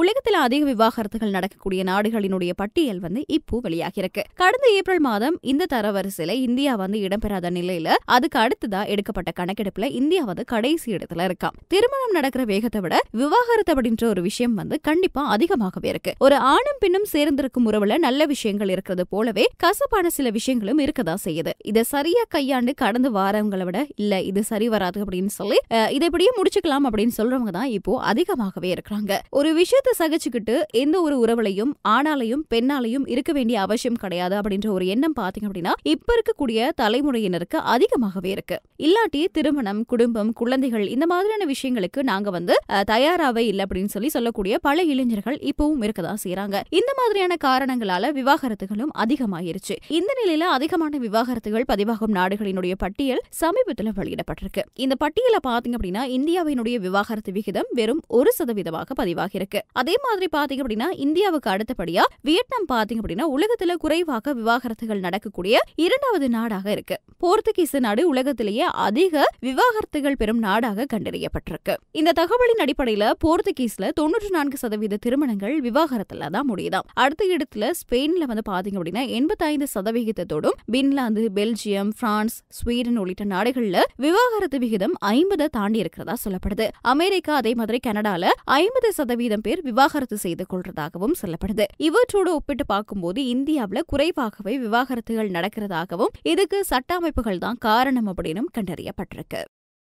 உலகத்தில் அதிக விவாகரத்துகள் நடக்கக்கூடிய நாடுகளினுடைய பட்டியல் வந்து இப்போ இருக்கு கடந்த ஏப்ரல் மாதம் இந்த தரவரிசையில இந்தியா வந்து இடம்பெறாத நிலையில அதுக்கு அடுத்ததா எடுக்கப்பட்ட கணக்கெடுப்புல இந்தியா வந்து கடைசி இடத்துல இருக்கா திருமணம் நடக்கிற வேகத்தை விட விவாகரத்து அப்படின்ற ஒரு விஷயம் வந்து கண்டிப்பா அதிகமாகவே இருக்கு ஒரு ஆணும் பெண்ணும் சேர்ந்திருக்கும் உறவுல நல்ல விஷயங்கள் இருக்கிறது போலவே கசப்பான சில விஷயங்களும் இருக்கதா செய்யுது இதை சரியா கையாண்டு கடந்து வாரவங்களை விட இல்ல இது சரி வராது அப்படின்னு சொல்லி இதை இப்படியே முடிச்சுக்கலாம் அப்படின்னு சொல்றவங்க தான் இப்போ அதிகமாகவே இருக்கிறாங்க ஒரு விஷயம் துக்கத்தை சகிச்சுக்கிட்டு எந்த ஒரு உறவுலையும் ஆணாலையும் பெண்ணாலையும் இருக்க வேண்டிய அவசியம் கிடையாது அப்படின்ற ஒரு எண்ணம் பாத்தீங்க அப்படின்னா இப்ப இருக்கக்கூடிய தலைமுறையினருக்கு அதிகமாகவே இருக்கு இல்லாட்டி திருமணம் குடும்பம் குழந்தைகள் இந்த மாதிரியான விஷயங்களுக்கு நாங்க வந்து தயாராவே இல்லை அப்படின்னு சொல்லி சொல்லக்கூடிய பல இளைஞர்கள் இப்பவும் இருக்கதான் செய்யறாங்க இந்த மாதிரியான காரணங்களால விவாகரத்துகளும் அதிகமாயிருச்சு இந்த நிலையில அதிகமான விவாகரத்துகள் பதிவாகும் நாடுகளினுடைய பட்டியல் சமீபத்தில் வெளியிடப்பட்டிருக்கு இந்த பட்டியலை பாத்தீங்க அப்படின்னா இந்தியாவினுடைய விவாகரத்து விகிதம் வெறும் ஒரு சதவீதமாக பதிவாகியிருக்கு அதே மாதிரி பாத்தீங்க அப்படின்னா இந்தியாவுக்கு அடுத்தபடியா வியட்நாம் பாத்தீங்க அப்படின்னா உலகத்துல குறைவாக விவாகரத்துகள் நடக்கக்கூடிய இரண்டாவது நாடாக இருக்கு போர்த்துகீஸ் நாடு உலகத்திலேயே அதிக விவாகரத்துகள் பெறும் நாடாக கண்டறியப்பட்டிருக்கு இந்த தகவலின் அடிப்படையில போர்த்துகீஸ்ல தொன்னூற்றி நான்கு சதவீத திருமணங்கள் விவாகரத்துல தான் முடியுதாம் அடுத்த இடத்துல ஸ்பெயின்ல வந்து பாத்தீங்க அப்படின்னா எண்பத்தி சதவிகிதத்தோடும் பின்லாந்து பெல்ஜியம் பிரான்ஸ் ஸ்வீடன் உள்ளிட்ட நாடுகள்ல விவாகரத்து விகிதம் ஐம்பதை தாண்டி இருக்கிறதா சொல்லப்படுது அமெரிக்கா அதே மாதிரி கனடால ஐம்பது சதவீதம் பேர் விவாகரத்து செய்து கொள்றதாகவும் சொல்லப்படுது இவற்றோடு ஒப்பிட்டு பார்க்கும்போது இந்தியாவில் குறைவாகவே விவாகரத்துகள் நடக்கிறதாகவும் இதுக்கு சட்ட அமைப்புகள் தான் காரணம் அப்படின்னு கண்டறியப்பட்டிருக்கு